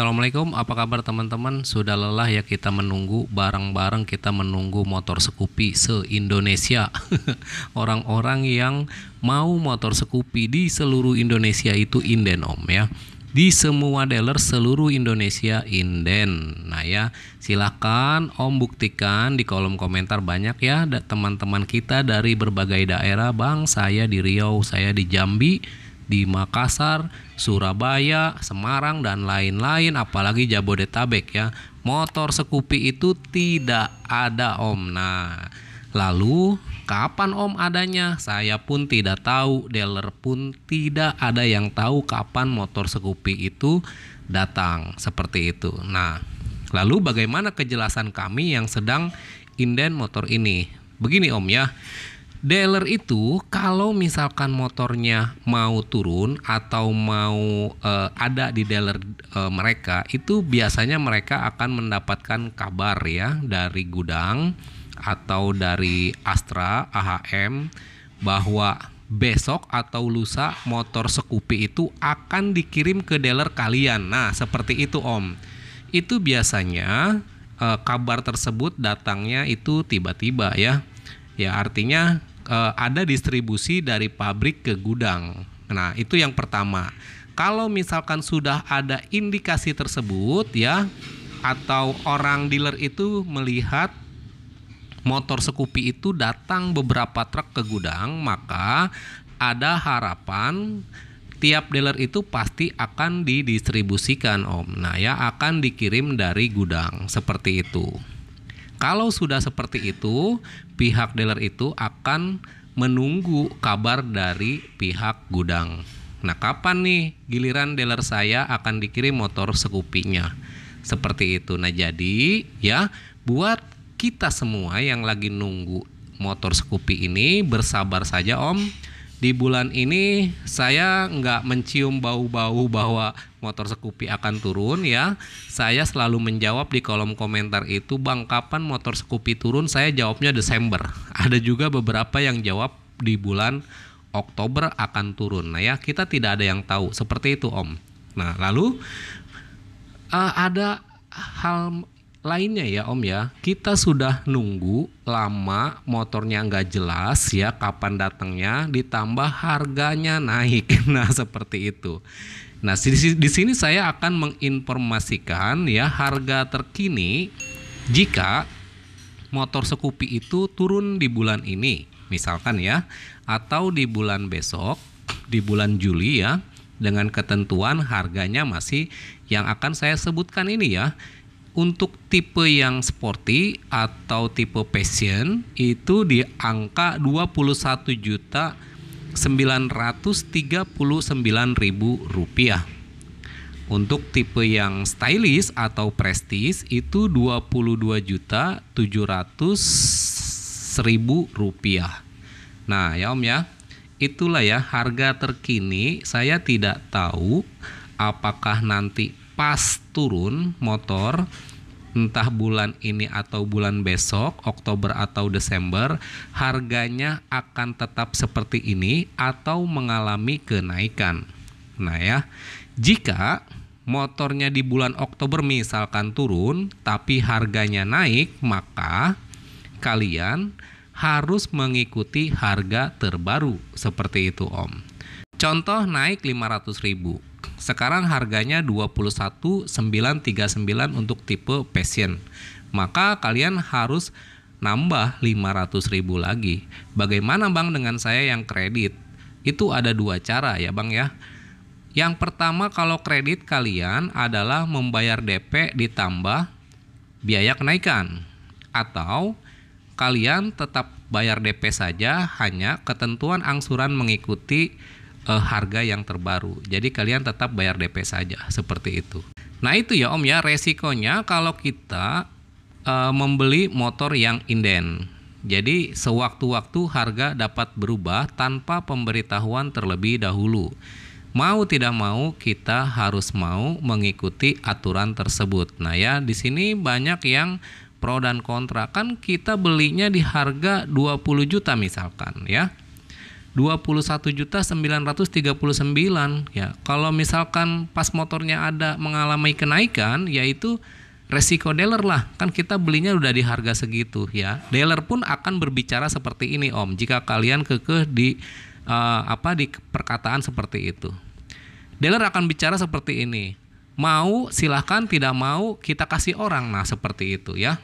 Assalamualaikum, apa kabar teman-teman? Sudah lelah ya kita menunggu barang-barang kita menunggu motor Sekupi se-Indonesia. Orang-orang yang mau motor Sekupi di seluruh Indonesia itu inden om ya. Di semua dealer seluruh Indonesia inden. Nah ya, silakan om buktikan di kolom komentar banyak ya teman-teman kita dari berbagai daerah. Bang, saya di Riau, saya di Jambi, di Makassar, Surabaya, Semarang dan lain-lain apalagi Jabodetabek ya. Motor Sekupi itu tidak ada Om. Nah, lalu kapan Om adanya? Saya pun tidak tahu, dealer pun tidak ada yang tahu kapan motor Sekupi itu datang seperti itu. Nah, lalu bagaimana kejelasan kami yang sedang inden motor ini? Begini Om ya. Dealer itu kalau misalkan motornya mau turun atau mau uh, ada di dealer uh, mereka, itu biasanya mereka akan mendapatkan kabar ya dari gudang atau dari Astra AHM bahwa besok atau lusa motor Sekupi itu akan dikirim ke dealer kalian. Nah, seperti itu Om. Itu biasanya eh, kabar tersebut datangnya itu tiba-tiba ya. Ya, artinya uh, ada distribusi dari pabrik ke gudang. Nah, itu yang pertama. Kalau misalkan sudah ada indikasi tersebut ya atau orang dealer itu melihat motor Sekupi itu datang beberapa truk ke gudang, maka ada harapan tiap dealer itu pasti akan didistribusikan Om. Nah, ya akan dikirim dari gudang seperti itu. Kalau sudah seperti itu, pihak dealer itu akan menunggu kabar dari pihak gudang. Nah, kapan nih giliran dealer saya akan dikirim motor sekupinya? Seperti itu. Nah, jadi ya buat kita semua yang lagi nunggu motor Scoopy ini bersabar saja Om di bulan ini saya nggak mencium bau-bau bahwa motor Scoopy akan turun ya. Saya selalu menjawab di kolom komentar itu bang kapan motor Scoopy turun? Saya jawabnya Desember. Ada juga beberapa yang jawab di bulan Oktober akan turun. Nah ya kita tidak ada yang tahu seperti itu Om. Nah lalu uh, ada hal lainnya ya Om ya. Kita sudah nunggu lama, motornya nggak jelas ya kapan datangnya, ditambah harganya naik. Nah seperti itu. Nah di sini saya akan menginformasikan ya harga terkini jika motor Sekupi itu turun di bulan ini misalkan ya atau di bulan besok di bulan Juli ya dengan ketentuan harganya masih yang akan saya sebutkan ini ya untuk tipe yang sporty atau tipe passion itu di angka 21 juta 939 ribu rupiah. Untuk tipe yang stylish atau prestige itu 22 juta 700 ribu rupiah. Nah ya om ya, itulah ya harga terkini. Saya tidak tahu apakah nanti pas turun motor entah bulan ini atau bulan besok, Oktober atau Desember, harganya akan tetap seperti ini atau mengalami kenaikan. Nah, ya, jika motornya di bulan Oktober misalkan turun, tapi harganya naik, maka kalian harus mengikuti harga terbaru seperti itu, Om. Contoh naik 500 ribu sekarang harganya 21.939 untuk tipe Passion. Maka kalian harus nambah 500.000 lagi. Bagaimana Bang dengan saya yang kredit? Itu ada dua cara ya Bang ya. Yang pertama kalau kredit kalian adalah membayar DP ditambah biaya kenaikan atau kalian tetap bayar DP saja hanya ketentuan angsuran mengikuti uh, harga yang terbaru. Jadi kalian tetap bayar DP saja seperti itu. Nah itu ya Om ya resikonya kalau kita uh, membeli motor yang inden. Jadi sewaktu-waktu harga dapat berubah tanpa pemberitahuan terlebih dahulu. Mau tidak mau kita harus mau mengikuti aturan tersebut. Nah ya di sini banyak yang pro dan kontra kan kita belinya di harga 20 juta misalkan ya. 21.939 ya. Kalau misalkan pas motornya ada mengalami kenaikan yaitu resiko dealer lah kan kita belinya udah di harga segitu ya dealer pun akan berbicara seperti ini om jika kalian kekeh di uh, apa di perkataan seperti itu dealer akan bicara seperti ini mau silahkan tidak mau kita kasih orang nah seperti itu ya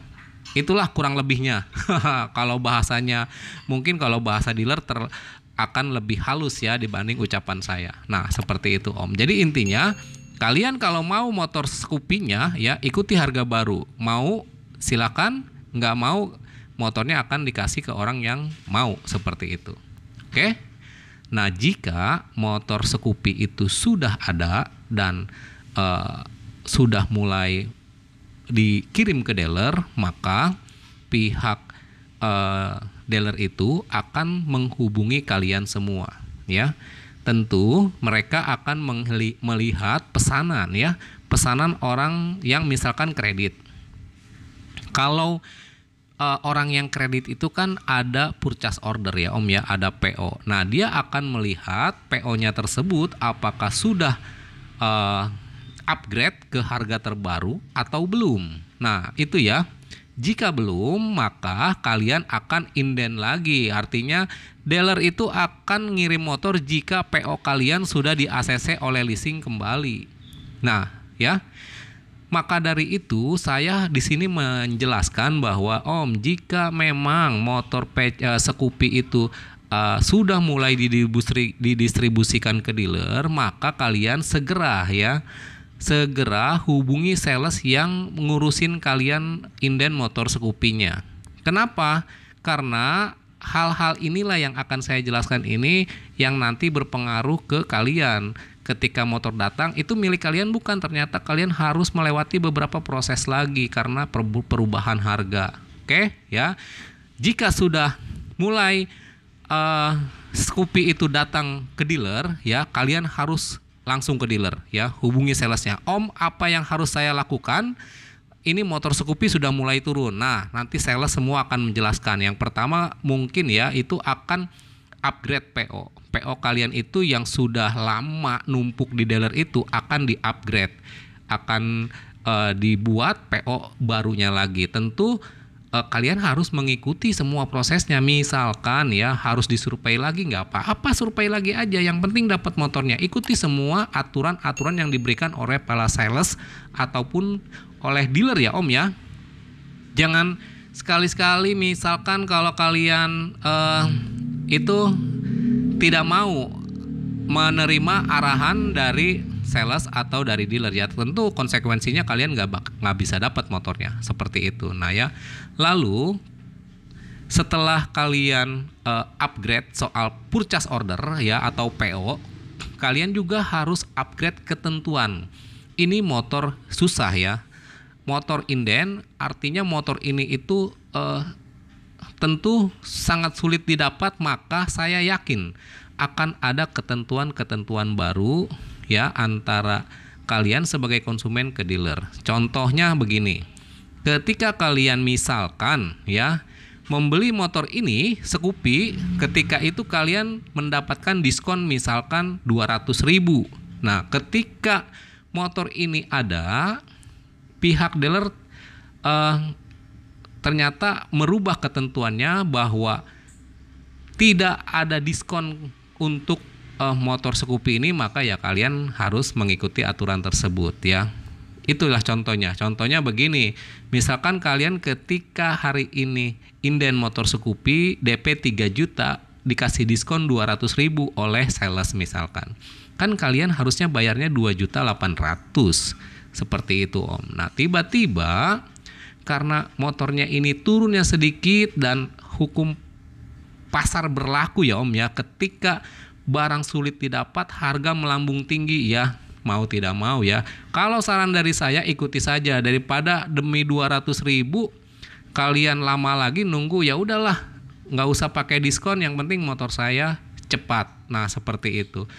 itulah kurang lebihnya kalau bahasanya mungkin kalau bahasa dealer ter akan lebih halus ya dibanding ucapan saya. Nah, seperti itu Om. Jadi intinya kalian kalau mau motor scoopy ya ikuti harga baru. Mau silakan, nggak mau motornya akan dikasih ke orang yang mau seperti itu. Oke? Nah, jika motor Scoopy itu sudah ada dan uh, sudah mulai dikirim ke dealer, maka pihak uh, dealer itu akan menghubungi kalian semua ya tentu mereka akan melihat pesanan ya pesanan orang yang misalkan kredit kalau uh, orang yang kredit itu kan ada purchase order ya Om ya, ada PO. Nah, dia akan melihat PO-nya tersebut apakah sudah uh, upgrade ke harga terbaru atau belum. Nah, itu ya. Jika belum, maka kalian akan inden lagi. Artinya, dealer itu akan ngirim motor jika PO kalian sudah di ACC oleh leasing kembali. Nah, ya. Maka dari itu, saya di sini menjelaskan bahwa Om, jika memang motor pe uh, eh, Sekupi itu uh, sudah mulai didistribusikan ke dealer, maka kalian segera ya segera hubungi sales yang ngurusin kalian inden motor sekupinya. Kenapa? Karena hal-hal inilah yang akan saya jelaskan ini yang nanti berpengaruh ke kalian. Ketika motor datang itu milik kalian bukan ternyata kalian harus melewati beberapa proses lagi karena perubahan harga. Oke, ya. Jika sudah mulai uh, Scoopy itu datang ke dealer, ya kalian harus langsung ke dealer ya hubungi salesnya om apa yang harus saya lakukan ini motor Scoopy sudah mulai turun nah nanti sales semua akan menjelaskan yang pertama mungkin ya itu akan upgrade PO PO kalian itu yang sudah lama numpuk di dealer itu akan di upgrade akan uh, dibuat PO barunya lagi tentu uh, kalian harus mengikuti semua prosesnya. Misalkan ya harus disurvei lagi nggak apa-apa, survei lagi aja. Yang penting dapat motornya. Ikuti semua aturan-aturan yang diberikan oleh para sales ataupun oleh dealer ya Om ya. Jangan sekali-sekali misalkan kalau kalian uh, itu tidak mau menerima arahan dari sales atau dari dealer ya tentu konsekuensinya kalian nggak nggak bisa dapat motornya seperti itu nah ya lalu setelah kalian uh, upgrade soal purchase order ya atau PO kalian juga harus upgrade ketentuan ini motor susah ya motor inden artinya motor ini itu uh, tentu sangat sulit didapat maka saya yakin akan ada ketentuan-ketentuan baru ya antara kalian sebagai konsumen ke dealer. Contohnya begini. Ketika kalian misalkan ya membeli motor ini Sekupi ketika itu kalian mendapatkan diskon misalkan 200.000. Nah, ketika motor ini ada pihak dealer eh, ternyata merubah ketentuannya bahwa tidak ada diskon untuk uh, motor Scoopy ini maka ya kalian harus mengikuti aturan tersebut ya. Itulah contohnya. Contohnya begini, misalkan kalian ketika hari ini inden motor Scoopy DP 3 juta dikasih diskon 200.000 ribu oleh sales misalkan. Kan kalian harusnya bayarnya 2 juta 800. Seperti itu om. Nah tiba-tiba karena motornya ini turunnya sedikit dan hukum pasar berlaku ya om ya ketika barang sulit didapat, harga melambung tinggi ya mau tidak mau ya. Kalau saran dari saya ikuti saja daripada demi 200 ribu kalian lama lagi nunggu ya udahlah nggak usah pakai diskon yang penting motor saya cepat. Nah seperti itu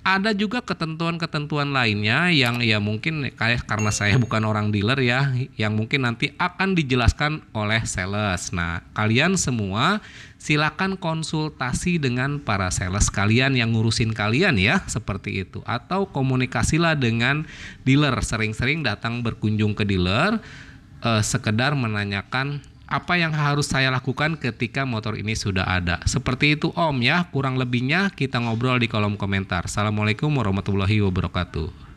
ada juga ketentuan-ketentuan lainnya yang ya mungkin kayak karena saya bukan orang dealer ya yang mungkin nanti akan dijelaskan oleh sales. Nah, kalian semua silakan konsultasi dengan para sales kalian yang ngurusin kalian ya seperti itu atau komunikasilah dengan dealer sering-sering datang berkunjung ke dealer eh, sekedar menanyakan apa yang harus saya lakukan ketika motor ini sudah ada. Seperti itu Om ya, kurang lebihnya kita ngobrol di kolom komentar. Assalamualaikum warahmatullahi wabarakatuh.